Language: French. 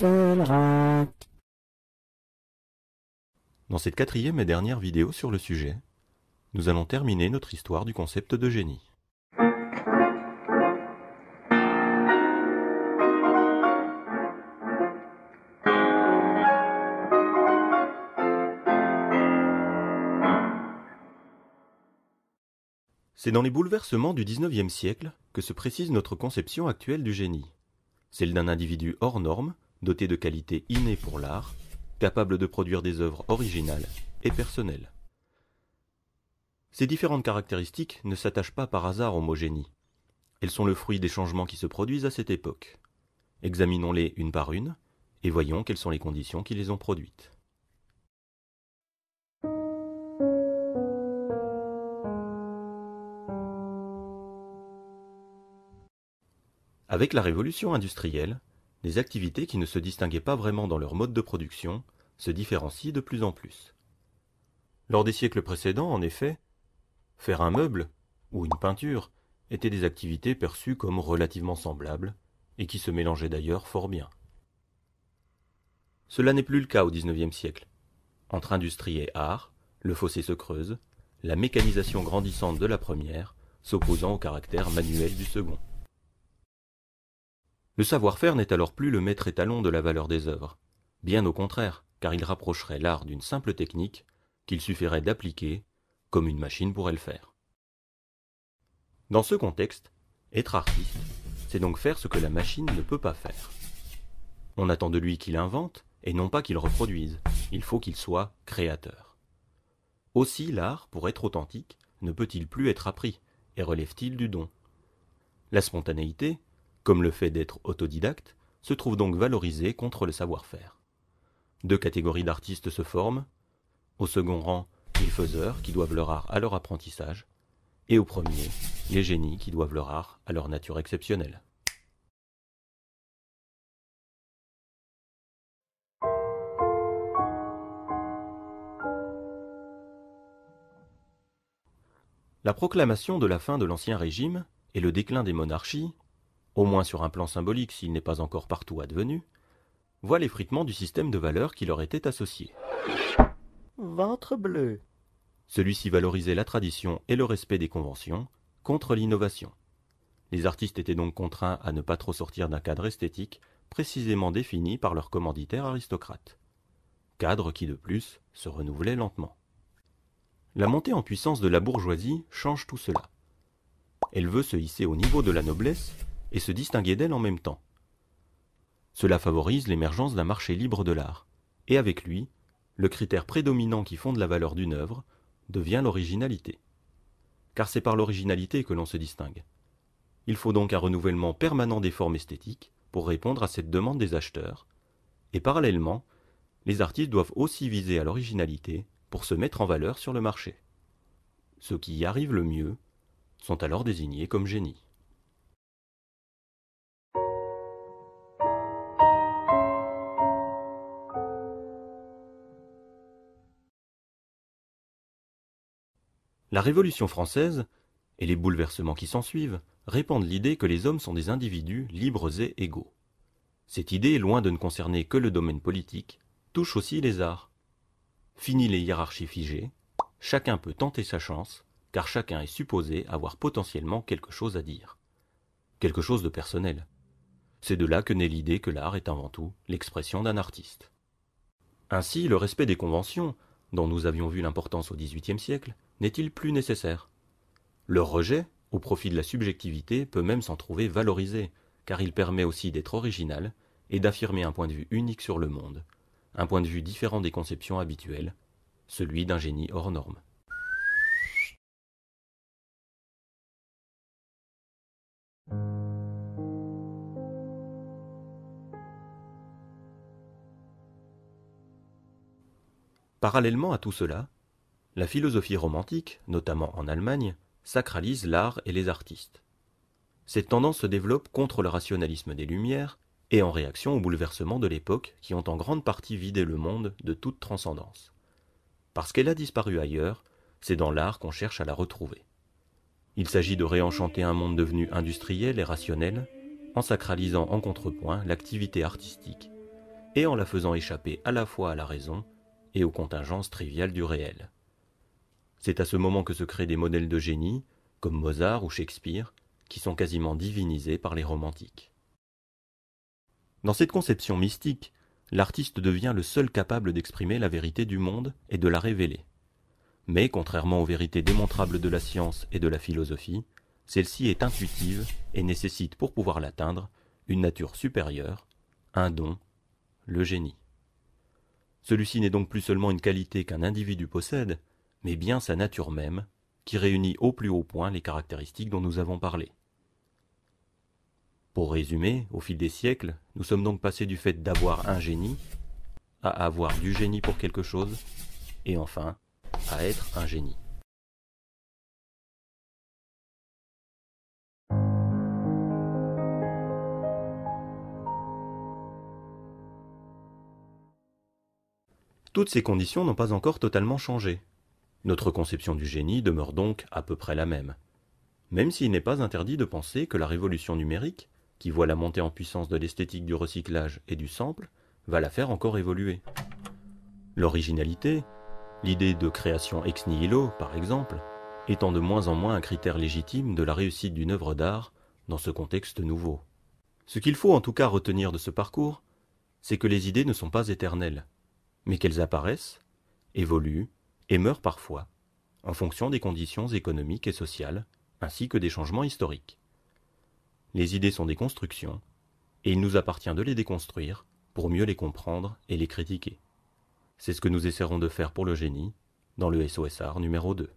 Dans cette quatrième et dernière vidéo sur le sujet, nous allons terminer notre histoire du concept de génie. C'est dans les bouleversements du XIXe siècle que se précise notre conception actuelle du génie, celle d'un individu hors norme doté de qualités innées pour l'art, capables de produire des œuvres originales et personnelles. Ces différentes caractéristiques ne s'attachent pas par hasard au mot génie. Elles sont le fruit des changements qui se produisent à cette époque. Examinons-les une par une et voyons quelles sont les conditions qui les ont produites. Avec la révolution industrielle, les activités qui ne se distinguaient pas vraiment dans leur mode de production se différencient de plus en plus. Lors des siècles précédents, en effet, faire un meuble ou une peinture étaient des activités perçues comme relativement semblables et qui se mélangeaient d'ailleurs fort bien. Cela n'est plus le cas au XIXe siècle. Entre industrie et art, le fossé se creuse, la mécanisation grandissante de la première s'opposant au caractère manuel du second. Le savoir-faire n'est alors plus le maître étalon de la valeur des œuvres. Bien au contraire, car il rapprocherait l'art d'une simple technique qu'il suffirait d'appliquer, comme une machine pourrait le faire. Dans ce contexte, être artiste, c'est donc faire ce que la machine ne peut pas faire. On attend de lui qu'il invente, et non pas qu'il reproduise, il faut qu'il soit créateur. Aussi l'art, pour être authentique, ne peut-il plus être appris, et relève-t-il du don. La spontanéité, comme le fait d'être autodidacte, se trouve donc valorisé contre le savoir-faire. Deux catégories d'artistes se forment, au second rang, les faiseurs qui doivent leur art à leur apprentissage, et au premier, les génies qui doivent leur art à leur nature exceptionnelle. La proclamation de la fin de l'Ancien Régime et le déclin des monarchies au moins sur un plan symbolique s'il n'est pas encore partout advenu, voit l'effritement du système de valeurs qui leur était associé. Ventre bleu. Celui-ci valorisait la tradition et le respect des conventions contre l'innovation. Les artistes étaient donc contraints à ne pas trop sortir d'un cadre esthétique précisément défini par leur commanditaire aristocrate. Cadre qui, de plus, se renouvelait lentement. La montée en puissance de la bourgeoisie change tout cela. Elle veut se hisser au niveau de la noblesse et se distinguer d'elle en même temps. Cela favorise l'émergence d'un marché libre de l'art, et avec lui, le critère prédominant qui fonde la valeur d'une œuvre devient l'originalité. Car c'est par l'originalité que l'on se distingue. Il faut donc un renouvellement permanent des formes esthétiques pour répondre à cette demande des acheteurs, et parallèlement, les artistes doivent aussi viser à l'originalité pour se mettre en valeur sur le marché. Ceux qui y arrivent le mieux sont alors désignés comme génies. La Révolution française, et les bouleversements qui s'ensuivent, répandent l'idée que les hommes sont des individus libres et égaux. Cette idée, loin de ne concerner que le domaine politique, touche aussi les arts. Fini les hiérarchies figées, chacun peut tenter sa chance, car chacun est supposé avoir potentiellement quelque chose à dire. Quelque chose de personnel. C'est de là que naît l'idée que l'art est avant tout l'expression d'un artiste. Ainsi, le respect des conventions, dont nous avions vu l'importance au XVIIIe siècle, n'est-il plus nécessaire Leur rejet, au profit de la subjectivité, peut même s'en trouver valorisé, car il permet aussi d'être original et d'affirmer un point de vue unique sur le monde, un point de vue différent des conceptions habituelles, celui d'un génie hors norme. Parallèlement à tout cela, la philosophie romantique, notamment en Allemagne, sacralise l'art et les artistes. Cette tendance se développe contre le rationalisme des Lumières et en réaction aux bouleversements de l'époque qui ont en grande partie vidé le monde de toute transcendance. Parce qu'elle a disparu ailleurs, c'est dans l'art qu'on cherche à la retrouver. Il s'agit de réenchanter un monde devenu industriel et rationnel, en sacralisant en contrepoint l'activité artistique, et en la faisant échapper à la fois à la raison et aux contingences triviales du réel. C'est à ce moment que se créent des modèles de génie, comme Mozart ou Shakespeare, qui sont quasiment divinisés par les romantiques. Dans cette conception mystique, l'artiste devient le seul capable d'exprimer la vérité du monde et de la révéler. Mais contrairement aux vérités démontrables de la science et de la philosophie, celle-ci est intuitive et nécessite pour pouvoir l'atteindre une nature supérieure, un don, le génie. Celui-ci n'est donc plus seulement une qualité qu'un individu possède, mais bien sa nature même, qui réunit au plus haut point les caractéristiques dont nous avons parlé. Pour résumer, au fil des siècles, nous sommes donc passés du fait d'avoir un génie à avoir du génie pour quelque chose, et enfin, à être un génie. Toutes ces conditions n'ont pas encore totalement changé, notre conception du génie demeure donc à peu près la même. Même s'il n'est pas interdit de penser que la révolution numérique, qui voit la montée en puissance de l'esthétique du recyclage et du sample, va la faire encore évoluer. L'originalité, l'idée de création ex nihilo par exemple, étant de moins en moins un critère légitime de la réussite d'une œuvre d'art dans ce contexte nouveau. Ce qu'il faut en tout cas retenir de ce parcours, c'est que les idées ne sont pas éternelles, mais qu'elles apparaissent, évoluent et meurent parfois, en fonction des conditions économiques et sociales, ainsi que des changements historiques. Les idées sont des constructions, et il nous appartient de les déconstruire pour mieux les comprendre et les critiquer. C'est ce que nous essaierons de faire pour le génie dans le SOSR numéro 2.